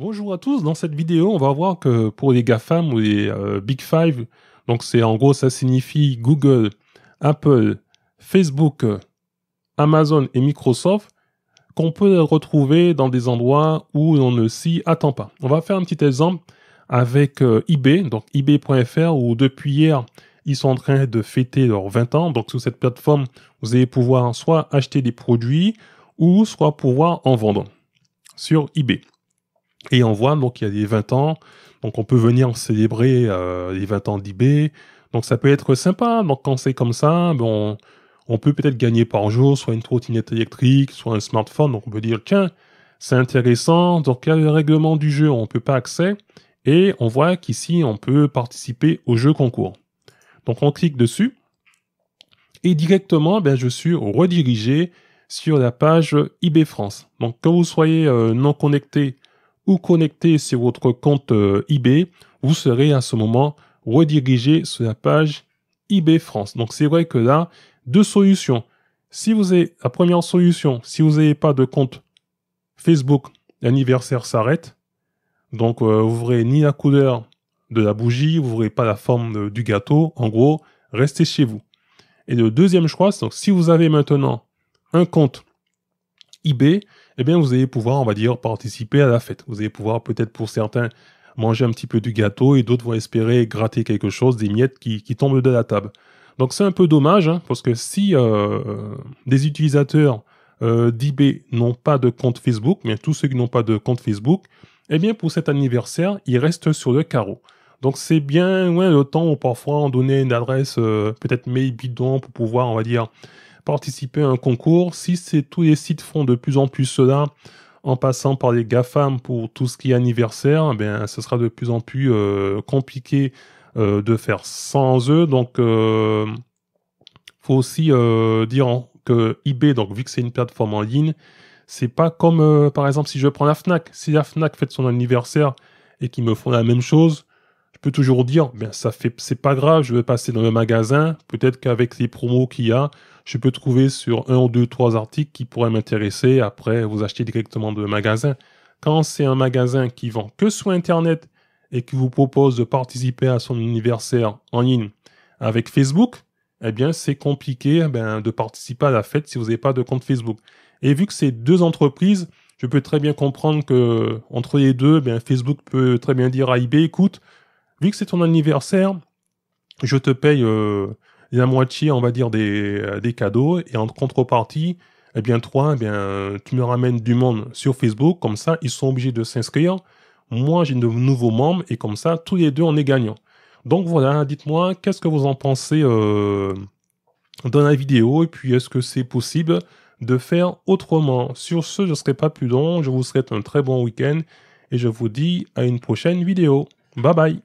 Bonjour à tous, dans cette vidéo on va voir que pour les GAFAM ou les euh, Big Five, donc c'est en gros ça signifie Google, Apple, Facebook, Amazon et Microsoft, qu'on peut retrouver dans des endroits où on ne s'y attend pas. On va faire un petit exemple avec euh, eBay, donc eBay.fr où depuis hier ils sont en train de fêter leurs 20 ans. Donc sur cette plateforme, vous allez pouvoir soit acheter des produits ou soit pouvoir en vendre sur eBay. Et on voit, donc, il y a des 20 ans. Donc, on peut venir célébrer euh, les 20 ans d'eBay. Donc, ça peut être sympa. Donc, quand c'est comme ça, bon, on peut peut-être gagner par jour soit une trottinette électrique, soit un smartphone. Donc, on peut dire, tiens, c'est intéressant. Donc, il y a le règlement du jeu. On peut pas accès. Et on voit qu'ici, on peut participer au jeu concours. Donc, on clique dessus. Et directement, ben, je suis redirigé sur la page eBay France. Donc, que vous soyez euh, non connecté ou connecté sur votre compte euh, eBay, vous serez à ce moment redirigé sur la page eBay France. Donc c'est vrai que là, deux solutions. Si vous avez la première solution, si vous n'avez pas de compte Facebook, l'anniversaire s'arrête. Donc euh, vous verrez ni la couleur de la bougie, vous verrez pas la forme du gâteau. En gros, restez chez vous. Et le deuxième choix, donc si vous avez maintenant un compte eBay, eh bien, vous allez pouvoir, on va dire, participer à la fête. Vous allez pouvoir, peut-être pour certains, manger un petit peu du gâteau et d'autres vont espérer gratter quelque chose, des miettes qui, tombent de la table. Donc, c'est un peu dommage, hein, parce que si euh, des utilisateurs euh, d'eBay n'ont pas de compte Facebook, mais tous ceux qui n'ont pas de compte Facebook, eh bien, pour cet anniversaire, ils restent sur le carreau. Donc c'est bien ouais, le temps où parfois on donnait une adresse euh, peut-être mail bidon pour pouvoir, on va dire, participer à un concours, si c'est tous les sites font de plus en plus cela, en passant par les GAFAM pour tout ce qui est anniversaire, eh bien, ce sera de plus en plus euh, compliqué euh, de faire sans eux. Donc, il euh, faut aussi dire que eBay, donc vu que c'est une plateforme en ligne, c'est pas comme par exemple si je prends la Fnac. Si la Fnac fait son anniversaire et qu'ils me font la même chose, tu peux toujours dire, bien, ça fait, c'est pas grave, je vais passer dans le magasin. Peut-être qu'avec les promos qu'il y a, je peux trouver sur un ou deux, trois articles qui pourraient m'intéresser. Après, vous achetez directement le magasin. Quand c'est un magasin qui vend que sur Internet et qui vous propose de participer à son anniversaire en ligne avec Facebook, eh bien, c'est compliqué ben, de participer à la fête si vous n'avez pas de compte Facebook. Et vu que c'est deux entreprises, je peux très bien comprendre que entre les deux, bien Facebook peut très bien dire à eBay, écoute, vu que c'est ton anniversaire, je te paye euh, la moitié, on va dire, euh, des, cadeaux, et en contrepartie, eh bien, toi, eh bien, euh, tu me ramènes du monde sur Facebook, comme ça, ils sont obligés de s'inscrire. Moi, j'ai de nouveaux membres, et comme ça, tous les deux, on est gagnants. Donc voilà, dites-moi, qu'est-ce que vous en pensez dans la vidéo, et puis est-ce que c'est possible de faire autrement Sur ce, je ne serai pas plus long, je vous souhaite un très bon week-end, et je vous dis à une prochaine vidéo. Bye bye